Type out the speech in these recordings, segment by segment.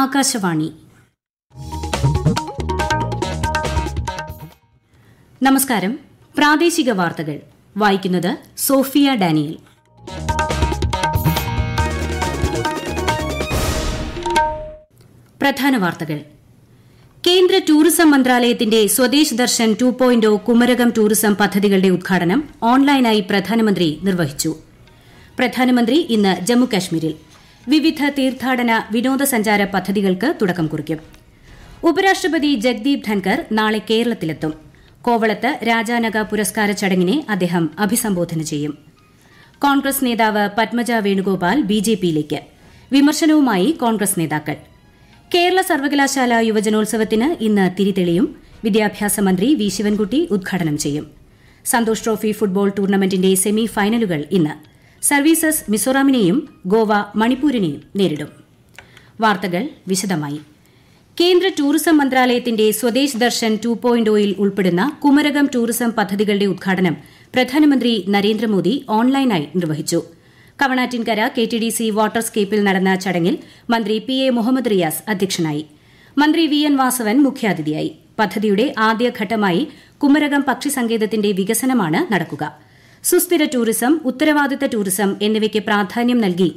ആകാശവാണി നമസ്കാരം പ്രാദേശിക വാർത്തകൾ വായിക്കുന്നത് സോഫിയ ഡാനിയൽ പ്രധാന വാർത്തകൾ കേന്ദ്ര ടൂറിസം മന്ത്രാലയത്തിന്റെ Swadesh Darshan two point oh Kumarakom tourism പദ്ധതികളുടെ ഉദ്ഘാടനം ഓൺലൈനായി പ്രധാനമന്ത്രി നിർവഹിച്ചു പ്രധാനമന്ത്രി ഇന്ന് ജമ്മുകാശ്മീരിൽ വിവിധ തീർത്ഥാടന വിനോദസഞ്ചാര പദ്ധതികൾക്ക് തുടക്കം കുറിക്കും ഉപരാഷ്ട്രപതി ജഗ്ദീപ് ധൻകർ നാളെ കേരളത്തിലെത്തും കോവളത്ത് രാജാനഗ പുരസ്കാര ചടങ്ങിനെ അദ്ദേഹം അഭിസംബോധന ചെയ്യും കോൺഗ്രസ് നേതാവ് പത്മജ വേണുഗോപാൽ ബിജെപിയിലേക്ക് വിമർശനവുമായി കോൺഗ്രസ് നേതാക്കൾ കേരള സർവകലാശാല യുവജനോത്സവത്തിന് ഇന്ന് തിരിതെളിയും വിദ്യാഭ്യാസ മന്ത്രി വി ശിവൻകുട്ടി ഉദ്ഘാടനം ചെയ്യും സന്തോഷ് ട്രോഫി ഫുട്ബോൾ ടൂർണമെന്റിന്റെ സെമി ഫൈനലുകൾ ഇന്ന് സർവീസസ് മിസോറാമിനെയും ഗോവ മണിപ്പൂരിനെയും നേരിടും വാർത്തകൾ വിശദമായി കേന്ദ്ര ടൂറിസം മന്ത്രാലയത്തിന്റെ സ്വദേശ് ദർശൻ ടു ഒയിൽ ഉൾപ്പെടുന്ന കുമരകം ടൂറിസം പദ്ധതികളുടെ ഉദ്ഘാടനം പ്രധാനമന്ത്രി നരേന്ദ്രമോദി ഓൺലൈനായി നിർവഹിച്ചു Kavanattinkara K T D C വാട്ടർസ്കേപ്പിൽ നടന്ന ചടങ്ങിൽ മന്ത്രി പി എ മുഹമ്മദ് റിയാസ് അധ്യക്ഷനായി മന്ത്രി വി എൻ വാസവൻ മുഖ്യാതിഥിയായി പദ്ധതിയുടെ ആദ്യഘട്ടമായി കുമരകം പക്ഷി സങ്കേതത്തിന്റെ വികസനമാണ് നടക്കുക് സുസ്ഥിര ടൂറിസം ഉത്തരവാദിത്ത ടൂറിസം എന്നിവയ്ക്ക് പ്രാധാന്യം നൽകി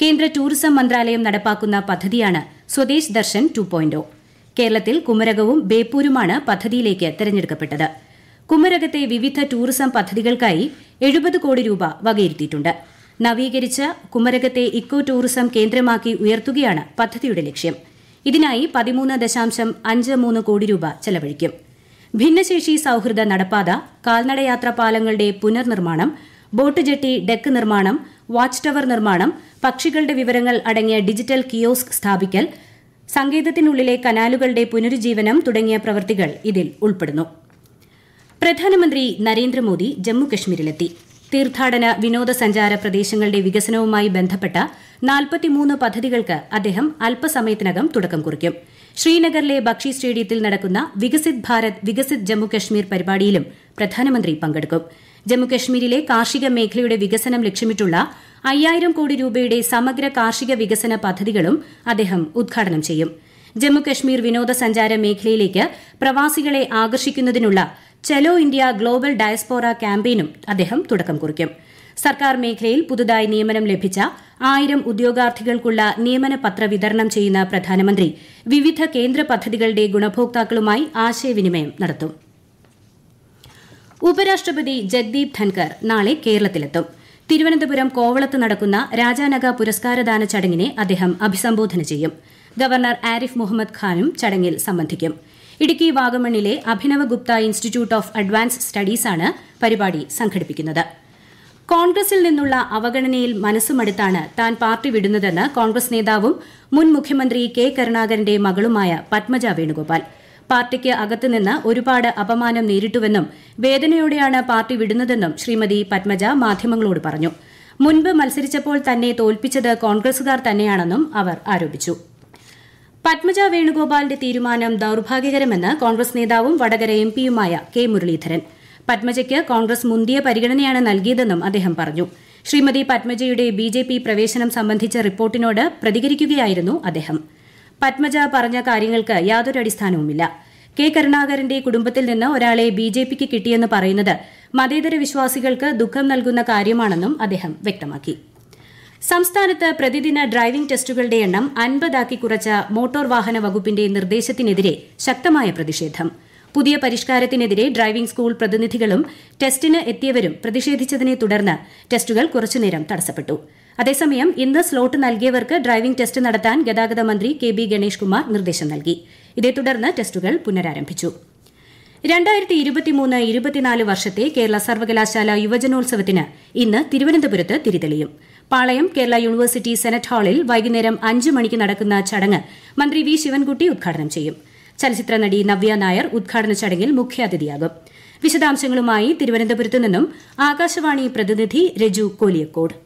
കേന്ദ്ര ടൂറിസം മന്ത്രാലയം നടപ്പാക്കുന്ന പദ്ധതിയാണ് സ്വദേശ് ദർശൻ ടു കേരളത്തിൽ കുമരകവും ബേപ്പൂരുമാണ് പദ്ധതിയിലേക്ക് തെരഞ്ഞെടുക്കപ്പെട്ടത് കുമരകത്തെ വിവിധ ടൂറിസം പദ്ധതികൾക്കായി എഴുപത് കോടി രൂപ വകയിരുത്തിയിട്ടുണ്ട് നവീകരിച്ച കുമരകത്തെ ഇക്കോ ടൂറിസം കേന്ദ്രമാക്കി ഉയർത്തുകയാണ് പദ്ധതിയുടെ ലക്ഷ്യം ഇതിനായി പതിമൂന്ന് ദശാംശം അഞ്ച് മൂന്ന് കോടി രൂപ ചെലവഴിക്കും ഭിന്നശേഷി സൌഹൃദ നടപ്പാത കാൽനടയാത്രാ പാലങ്ങളുടെ പുനർനിർമ്മാണം ബോട്ട് ജെട്ടി ഡെക്ക് നിർമ്മാണം വാച്ച് ടവർ നിർമ്മാണം പക്ഷികളുടെ വിവരങ്ങൾ അടങ്ങിയ ഡിജിറ്റൽ കിയോസ്ക് സ്ഥാപിക്കൽ സങ്കേതത്തിനുള്ളിലെ കനാലുകളുടെ പുനരുജ്ജീവനം തുടങ്ങിയ പ്രവൃത്തികൾ ഇതിൽ ഉൾപ്പെടുന്നു പ്രധാനമന്ത്രി നരേന്ദ്രമോദി ജമ്മുകശ്മീരിലെത്തി തീർത്ഥാടന വിനോദസഞ്ചാര പ്രദേശങ്ങളുടെ വികസനവുമായി ബന്ധപ്പെട്ട നാൽപ്പത്തിമൂന്ന് പദ്ധതികൾക്ക് അദ്ദേഹം അല്പസമയത്തിനകം തുടക്കം കുറിക്കും ശ്രീനഗറിലെ ബക്ഷി സ്റ്റേഡിയത്തിൽ നടക്കുന്ന വികസിത് ഭാരത് വികസിത് ജമ്മുകശ്മീർ പരിപാടിയിലും പ്രധാനമന്ത്രി പങ്കെടുക്കും ജമ്മുകശ്മീരിലെ കാർഷിക മേഖലയുടെ വികസനം ലക്ഷ്യമിട്ടുള്ള അയ്യായിരം കോടി രൂപയുടെ സമഗ്ര കാർഷിക വികസന പദ്ധതികളും അദ്ദേഹം ഉദ്ഘാടനം ചെയ്യും ജമ്മുകശ്മീർ വിനോദസഞ്ചാര മേഖലയിലേക്ക് പ്രവാസികളെ ആകർഷിക്കുന്നതിനുള്ള ചെലോ ഇന്ത്യ ഗ്ലോബൽ ഡയസ്പോറ ക്യാമ്പയിനും അദ്ദേഹം തുടക്കം കുറിക്കും സർക്കാർ മേഖലയിൽ പുതുതായി നിയമനം ലഭിച്ച ആയിരം ഉദ്യോഗാർത്ഥികൾക്കുള്ള നിയമന പത്ര വിതരണം ചെയ്യുന്ന പ്രധാനമന്ത്രി വിവിധ കേന്ദ്ര പദ്ധതികളുടെ ഗുണഭോക്താക്കളുമായി ആശയവിനിമയം നടത്തും ഉപരാഷ്ട്രപതി ജഗ്ദീപ് ധൻകർ നാളെ കേരളത്തിലെത്തും തിരുവനന്തപുരം കോവളത്ത് നടക്കുന്ന രാജാനഗ പുരസ്കാരദാന ചടങ്ങിനെ അദ്ദേഹം അഭിസംബോധന ചെയ്യും ഗവർണർ ആരിഫ് മുഹമ്മദ് ഖാനും ചടങ്ങിൽ സംബന്ധിക്കും ഇടുക്കി വാഗമണ്ണിലെ Abhinava Gupta Institute of Advance സ്റ്റഡീസാണ് പരിപാടി സംഘടിപ്പിക്കുന്നത് കോൺഗ്രസിൽ നിന്നുള്ള അവഗണനയിൽ മനസ്സുമടുത്താണ് താൻ പാർട്ടി വിടുന്നതെന്ന് കോൺഗ്രസ് നേതാവും മുൻ മുഖ്യമന്ത്രി കെ കരുണാകരന്റെ മകളുമായ പത്മജ വേണുഗോപാൽ പാർട്ടിക്ക് അകത്തുനിന്ന് ഒരുപാട് അപമാനം നേരിട്ടുവെന്നും വേദനയോടെയാണ് പാർട്ടി വിടുന്നതെന്നും ശ്രീമതി പത്മജ മാധ്യമങ്ങളോട് പറഞ്ഞു മുൻപ് മത്സരിച്ചപ്പോൾ തന്നെ തോൽപ്പിച്ചത് കോൺഗ്രസുകാർ തന്നെയാണെന്നും അവർ ആരോപിച്ചു പത്മജ വേണുഗോപാലിന്റെ തീരുമാനം ദൌർഭാഗ്യകരമെന്ന് കോൺഗ്രസ് നേതാവും വടകര എം പിയുമായ കെ മുരളീധരൻ പത്മജയ്ക്ക് കോൺഗ്രസ് മുന്തിയ പരിഗണനയാണ് നൽകിയതെന്നും അദ്ദേഹം പറഞ്ഞു ശ്രീമതി പത്മജയുടെ ബി ജെ പി പ്രവേശനം സംബന്ധിച്ച റിപ്പോർട്ടിനോട് പ്രതികരിക്കുകയായിരുന്നു അദ്ദേഹം പത്മജ പറഞ്ഞ കാര്യങ്ങൾക്ക് യാതൊരു അടിസ്ഥാനവുമില്ല കെ കരുണാകരന്റെ കുടുംബത്തിൽ നിന്ന് ഒരാളെ ബി ജെ പിക്ക് കിട്ടിയെന്ന് പറയുന്നത് മതേതര വിശ്വാസികൾക്ക് ദുഃഖം നൽകുന്ന കാര്യമാണെന്നും അദ്ദേഹം വ്യക്തമാക്കി സംസ്ഥാനത്ത് പ്രതിദിന ഡ്രൈവിംഗ് ടെസ്റ്റുകളുടെ എണ്ണം അൻപതാക്കി കുറച്ച മോട്ടോർ വാഹന വകുപ്പിന്റെ നിർദ്ദേശത്തിനെതിരെ ശക്തമായ പ്രതിഷേധം പുതിയ പരിഷ്കാരത്തിനെതിരെ ഡ്രൈവിംഗ് സ്കൂൾ പ്രതിനിധികളും ടെസ്റ്റിന് എത്തിയവരും പ്രതിഷേധിച്ചതിനെ തുടർന്ന് ടെസ്റ്റുകൾ കുറച്ചുനേരം തടസ്സപ്പെട്ടു അതേസമയം ഇന്ന് സ്ലോട്ട് നൽകിയവർക്ക് ഡ്രൈവിംഗ് ടെസ്റ്റ് നടത്താൻ ഗതാഗത മന്ത്രി കെ ബി ഗണേഷ് കുമാർ നിർദ്ദേശം നൽകി ഇതേ തുടർന്ന് ടെസ്റ്റുകൾ പുനരാരംഭിച്ചു വർഷത്തെ കേരള സർവകലാശാല യുവജനോത്സവത്തിന് ഇന്ന് തിരുവനന്തപുരത്ത് തിരിതെളിയും പാളയം കേരള യൂണിവേഴ്സിറ്റി സെനറ്റ് ഹാളിൽ വൈകുന്നേരം അഞ്ച് മണിക്ക് നടക്കുന്ന ചടങ്ങ് മന്ത്രി വി ശിവൻകുട്ടി ഉദ്ഘാടനം ചെയ്യും ചലച്ചിത്ര നടി നവ്യ നായർ ഉദ്ഘാടന ചടങ്ങിൽ മുഖ്യാതിഥിയാകും വിശദാംശങ്ങളുമായി തിരുവനന്തപുരത്തു നിന്നും ആകാശവാണി പ്രതിനിധി രജു കോലിയക്കോട്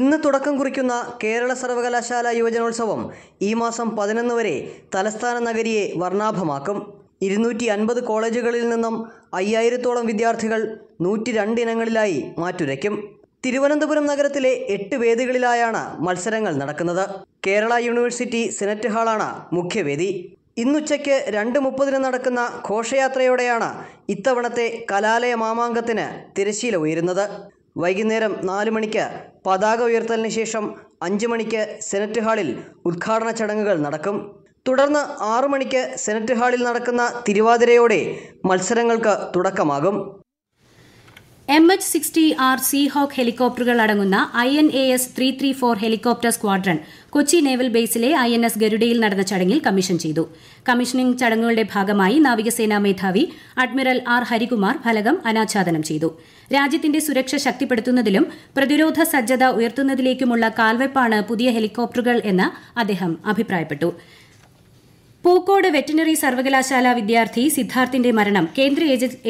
ഇന്ന് തുടക്കം കുറിക്കുന്ന കേരള സർവകലാശാല യുവജനോത്സവം ഈ മാസം പതിനൊന്ന് വരെ തലസ്ഥാന നഗരിയെ വർണ്ണാഭമാക്കും ഇരുന്നൂറ്റി അൻപത് കോളേജുകളിൽ നിന്നും അയ്യായിരത്തോളം വിദ്യാർത്ഥികൾ നൂറ്റി രണ്ടിനങ്ങളിലായി ഇനങ്ങളിലായി മാറ്റുരയ്ക്കും തിരുവനന്തപുരം നഗരത്തിലെ എട്ട് വേദികളിലായാണ് മത്സരങ്ങൾ നടക്കുന്നത് കേരള യൂണിവേഴ്സിറ്റി സെനറ്റ് ഹാളാണ് മുഖ്യവേദി ഇന്നുച്ചയ്ക്ക് രണ്ട് മുപ്പതിന് നടക്കുന്ന ഘോഷയാത്രയോടെയാണ് ഇത്തവണത്തെ കലാലയ മാമാങ്കത്തിന് തിരശീല ഉയരുന്നത് വൈകുന്നേരം നാല് മണിക്ക് പതാക ഉയർത്തലിന് ശേഷം അഞ്ച് മണിക്ക് സെനറ്റ് ഹാളിൽ ഉദ്ഘാടന ചടങ്ങുകൾ നടക്കും തുടർന്ന് ആറു മണിക്ക് സെനറ്റ് ഹാളിൽ നടക്കുന്ന തിരുവാതിരയോടെ മത്സരങ്ങൾക്ക് തുടക്കമാകും M H sixty R Sea Hawk ഹെലികോപ്റ്ററുകൾ അടങ്ങുന്ന I N A S three three four helicopter squadron Kochi naval ബേസിലെ ഐ എൻ എസ് ഗരുഡയിൽ നടന്ന ചടങ്ങിൽ കമ്മീഷൻ ചെയ്തു കമ്മീഷനിംഗ് ചടങ്ങുകളുടെ ഭാഗമായി നാവികസേനാ മേധാവി അഡ്മിറൽ ആർ ഹരികുമാർ ഫലകം അനാച്ഛാദനം ചെയ്തു രാജ്യത്തിന്റെ സുരക്ഷ ശക്തിപ്പെടുത്തുന്നതിലും പ്രതിരോധ സജ്ജത ഉയർത്തുന്നതിലേക്കുമുള്ള കാൽവെപ്പാണ് പുതിയ ഹെലികോപ്റ്ററുകൾ എന്ന് അദ്ദേഹം അഭിപ്രായപ്പെട്ടു പൂക്കോട് വെറ്റിനറി സർവകലാശാല വിദ്യാർത്ഥി സിദ്ധാർത്ഥിന്റെ മരണം കേന്ദ്ര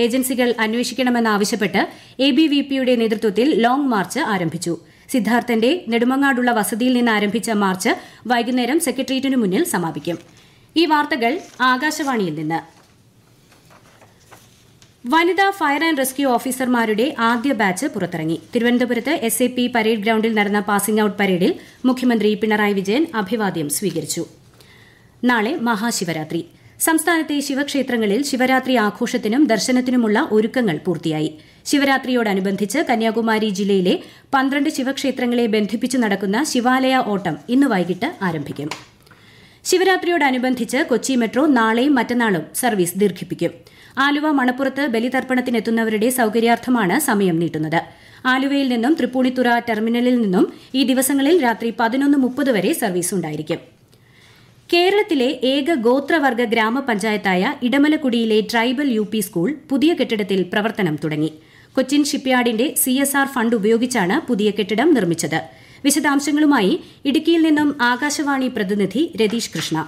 ഏജൻസികൾ അന്വേഷിക്കണമെന്നാവശ്യപ്പെട്ട് പിയുടെ നേതൃത്വത്തിൽ ലോങ് മാർച്ച് ആരംഭിച്ചു സിദ്ധാർത്ഥന്റെ നെടുമങ്ങാടുള്ള വസതിയിൽ നിന്ന് ആരംഭിച്ച മാർച്ച് വൈകുന്നേരം സെക്രട്ടേറിയറ്റിനു മുന്നിൽ സമാപിക്കും ഈ വാർത്തകൾ ആകാശവാണിയിൽ നിന്ന് വനിതാ ഫയർ ആൻഡ് റെസ്ക്യൂ ഓഫീസർമാരുടെ ആദ്യ ബാച്ച് പുറത്തിറങ്ങി തിരുവനന്തപുരത്ത് എസ് എ പി പരേഡ് ഗ്രൌണ്ടിൽ നടന്ന പാസിംഗ് ഔട്ട് പരേഡിൽ മുഖ്യമന്ത്രി പിണറായി വിജയൻ അഭിവാദ്യം സ്വീകരിച്ചു നാളെ മഹാശിവരാത്രി സംസ്ഥാനത്തെ ശിവക്ഷേത്രങ്ങളിൽ ശിവരാത്രി ആഘോഷത്തിനും ദർശനത്തിനുമുള്ള ഒരുക്കങ്ങൾ പൂർത്തിയായി ശിവരാത്രിയോടനുബന്ധിച്ച് കന്യാകുമാരി ജില്ലയിലെ പന്ത്രണ്ട് ശിവക്ഷേത്രങ്ങളെ ബന്ധിപ്പിച്ച് നടക്കുന്ന ശിവാലയ ഓട്ടം ഇന്ന് വൈകിട്ട് ആരംഭിക്കും ശിവരാത്രിയോടനുബന്ധിച്ച് കൊച്ചി മെട്രോ നാളെയും മറ്റന്നാളും സർവീസ് ദീർഘിപ്പിക്കും ആലുവ മണപ്പുറത്ത് ബലിതർപ്പണത്തിനെത്തുന്നവരുടെ സൌകര്യാർത്ഥമാണ് സമയം നീട്ടുന്നത് ആലുവയിൽ നിന്നും തൃപ്പൂണിത്തുറ ടെർമിനലിൽ നിന്നും ഈ ദിവസങ്ങളിൽ രാത്രി പതിനൊന്ന് മുപ്പത് വരെ സർവീസ് ഉണ്ടായിരിക്കും കേരളത്തിലെ ഏക ഗോത്രവർഗ ഗ്രാമപഞ്ചായത്തായ ഇടമലക്കുടിയിലെ ട്രൈബൽ യു പി സ്കൂൾ പുതിയ കെട്ടിടത്തിൽ പ്രവർത്തനം തുടങ്ങി കൊച്ചിൻ ഷിപ്പ്യാർഡിന്റെ സി എസ് ആർ ഫണ്ട് ഉപയോഗിച്ചാണ് പുതിയ കെട്ടിടം നിർമ്മിച്ചത് വിശദാംശങ്ങളുമായി ഇടുക്കിയിൽ നിന്നും ആകാശവാണി പ്രതിനിധി Ratheesh Krishna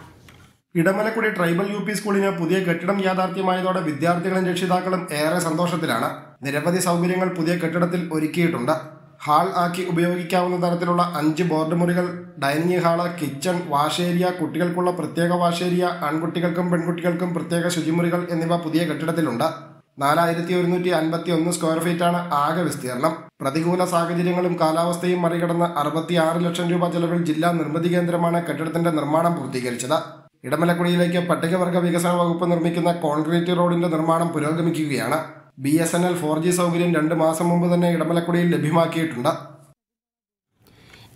Idamalakkudi tribal U P സ്കൂളിന് പുതിയ കെട്ടിടം യാഥാർത്ഥ്യമായതോടെ വിദ്യാർത്ഥികളും രക്ഷിതാക്കളും ഏറെ സന്തോഷത്തിലാണ് നിരവധി സൗകര്യങ്ങൾ പുതിയ കെട്ടിടത്തിൽ ഒരുക്കിയിട്ടുണ്ട് ഹാൾ ആക്കി ഉപയോഗിക്കാവുന്ന തരത്തിലുള്ള അഞ്ച് ബോർഡ് മുറികൾ dining hall kitchen wash area കുട്ടികൾക്കുള്ള പ്രത്യേക വാഷ് ഏരിയ ആൺകുട്ടികൾക്കും പെൺകുട്ടികൾക്കും പ്രത്യേക ശുചിമുറികൾ എന്നിവ പുതിയ കെട്ടിടത്തിലുണ്ട് നാലായിരത്തി ഒരുന്നൂറ്റി അൻപത്തി ഒന്ന് സ്ക്വയർ ഫീറ്റാണ് ആകെ വിസ്തീർണം പ്രതികൂല സാഹചര്യങ്ങളും കാലാവസ്ഥയും മറികടന്ന് ആറ് ലക്ഷം രൂപ ചെലവിൽ ജില്ലാ നിർമ്മിതി കേന്ദ്രമാണ് കെട്ടിടത്തിന്റെ നിർമ്മാണം പൂർത്തീകരിച്ചത് ഇടമലക്കുടിയിലേക്ക് പട്ടികവർഗ വികസന വകുപ്പ് നിർമ്മിക്കുന്ന കോൺക്രീറ്റ് റോഡിന്റെ നിർമ്മാണം പുരോഗമിക്കുകയാണ് B S N L four G സൗകര്യം രണ്ട് മാസം മുമ്പ് തന്നെ ഇടമലക്കുടിയിൽ ലഭ്യമാക്കിയിട്ടുണ്ട്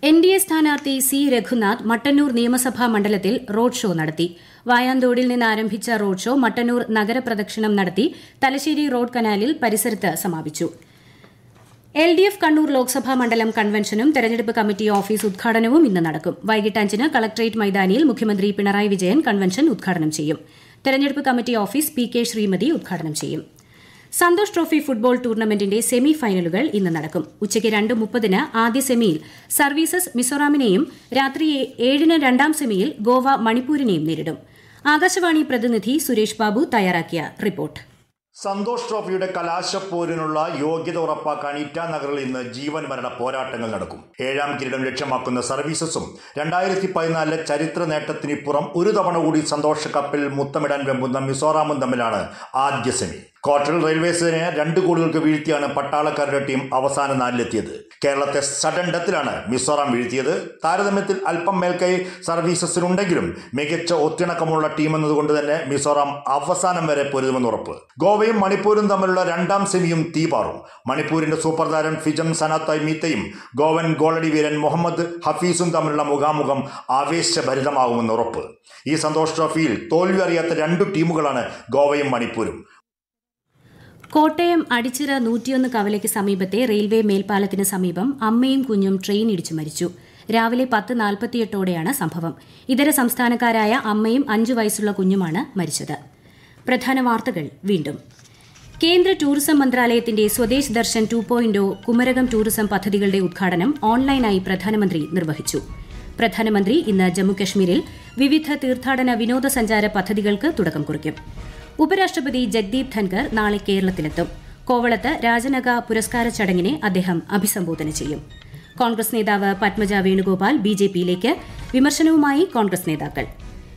എൻ ഡി എ സ്ഥാനാർത്ഥി സി രഘുനാഥ് മട്ടന്നൂർ നിയമസഭാ മണ്ഡലത്തിൽ റോഡ് ഷോ നടത്തി വായാന്തോടിൽ നിന്ന് ആരംഭിച്ച റോഡ് ഷോ മട്ടന്നൂർ നഗരപ്രദക്ഷിണം നടത്തി തലശ്ശേരി റോഡ് കനാലിൽ പരിസരത്ത് സമാപിച്ചു L D F Kannur Lok Sabha മണ്ഡലം കൺവെൻഷനും തെരഞ്ഞെടുപ്പ് കമ്മിറ്റി ഓഫീസ് ഉദ്ഘാടനവും ഇന്ന് നടക്കും വൈകിട്ട് അഞ്ചിന് കളക്ടറേറ്റ് മൈതാനിയിൽ മുഖ്യമന്ത്രി പിണറായി വിജയൻ കൺവെൻഷൻ ഉദ്ഘാടനം ചെയ്യും തെരഞ്ഞെടുപ്പ് committee office P K Shrimati ഉദ്ഘാടനം ചെയ്യും സന്തോഷ് ട്രോഫി ഫുട്ബോൾ ടൂർണമെന്റിന്റെ സെമി ഫൈനലുകൾ ഇന്ന് നടക്കും ഉച്ചയ്ക്ക് രണ്ട് മുപ്പതിന് ആദ്യ സെമിയിൽ സർവീസസ് മിസോറാമിനെയും രാത്രി ഏഴിന് രണ്ടാം സെമിയിൽ ഗോവ മണിപ്പൂരിനെയും നേരിടും ആകാശവാണി പ്രതിനിധി സുരേഷ് ബാബു തയ്യാറാക്കിയ റിപ്പോർട്ട് സന്തോഷ് ട്രോഫിയുടെ കലാശപ്പോരിനുള്ള യോഗ്യത ഉറപ്പാക്കാൻ ഇറ്റാനഗറിൽ ഇന്ന് ജീവൻ മരണ പോരാട്ടങ്ങൾ നടക്കും ഏഴാം കിരീടം ലക്ഷ്യമാക്കുന്ന സർവീസസും രണ്ടായിരത്തി പതിനാലിലെ ചരിത്ര നേട്ടത്തിനിപ്പുറം ഒരു തവണ കൂടി സന്തോഷ കപ്പിൽ മുത്തമിടാൻ വെമ്പുന്ന മിസോറാമും തമ്മിലാണ് ആദ്യ സെമി ക്വാർട്ടറിൽ റെയിൽവേസിനെ രണ്ട് ഗോളുകൾക്ക് വീഴ്ത്തിയാണ് പട്ടാളക്കാരുടെ ടീം അവസാന നാലിലെത്തിയത് കേരളത്തെ സഡൻ ഡെത്തിലാണ് മിസോറാം വീഴ്ത്തിയത് താരതമ്യത്തിൽ അല്പം മേൽക്കൈ സർവീസസിനുണ്ടെങ്കിലും മികച്ച ഒത്തിണക്കമുള്ള ടീം എന്നതുകൊണ്ട് തന്നെ മിസോറാം അവസാനം വരെ പൊരുതുമെന്ന് ഉറപ്പ് ഗോവയും മണിപ്പൂരും തമ്മിലുള്ള രണ്ടാം സെമിയും തീപാറും മണിപ്പൂരിന്റെ സൂപ്പർ താരം ഫിജം സനാത്തായ് മീത്തയും ഗോവൻ ഗോളടി വീരൻ മുഹമ്മദ് ഹഫീസും തമ്മിലുള്ള മുഖാമുഖം ആവേശഭരിതമാകുമെന്ന് ഉറപ്പ് ഈ സന്തോഷ് ട്രോഫിയിൽ തോൽവി അറിയാത്ത രണ്ട് ടീമുകളാണ് ഗോവയും മണിപ്പൂരും കോട്ടയം അടിച്ചിറ നൂറ്റിയൊന്ന് കവലയ്ക്ക് സമീപത്തെ റെയിൽവേ മേൽപ്പാലത്തിന് സമീപം അമ്മയും കുഞ്ഞും ട്രെയിൻ ഇടിച്ചു മരിച്ചു രാവിലെ പത്ത് നാൽപ്പത്തിയെട്ടോടെയാണ് സംഭവം ഇതര സംസ്ഥാനക്കാരായ അമ്മയും അഞ്ചു വയസ്സുള്ള കുഞ്ഞുമാണ് മരിച്ചത് പ്രധാന വാർത്തകൾ വീണ്ടും കേന്ദ്ര ടൂറിസം മന്ത്രാലയത്തിന്റെ സ്വദേശ് ദർശൻ ടു പോയിന്റോ കുമരകം ടൂറിസം പദ്ധതികളുടെ ഉദ്ഘാടനം ഓൺലൈനായി പ്രധാനമന്ത്രി നിർവഹിച്ചു പ്രധാനമന്ത്രി ഇന്ന് ജമ്മുകശ്മീരിൽ വിവിധ തീർത്ഥാടന വിനോദസഞ്ചാര പദ്ധതികൾക്ക് തുടക്കം കുറിക്കും ഉപരാഷ്ട്രപതി ജഗ്ദീപ് ധൻഖർ നാളെ കേരളത്തിലെത്തും കോവളത്ത് രാജനഗ പുരസ്കാര ചടങ്ങിനെ അദ്ദേഹം അഭിസംബോധന ചെയ്യും കോൺഗ്രസ് നേതാവ് പത്മജ വേണുഗോപാൽ ബി ജെ പിയിലേക്ക് വിമർശനവുമായി കോൺഗ്രസ് നേതാക്കൾ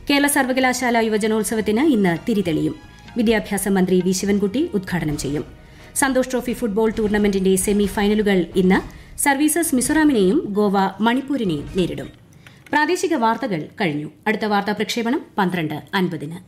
കേരള സർവകലാശാല യുവജനോത്സവത്തിന് ഇന്ന് തിരിതെളിയും വിദ്യാഭ്യാസ മന്ത്രി വി ശിവൻകുട്ടി ഉദ്ഘാടനം ചെയ്യും സന്തോഷ് ട്രോഫി ഫുട്ബോൾ ടൂർണമെന്റിന്റെ സെമി ഫൈനലുകൾ ഇന്ന് സർവീസസ് മിസോറാമിനെയും ഗോവ മണിപ്പൂരിനെയും നേരിടും പ്രാദേശിക വാർത്തകൾ കഴിഞ്ഞു അടുത്ത വാർത്താ പ്രക്ഷേപണം പന്ത്രണ്ട് അൻപതിന്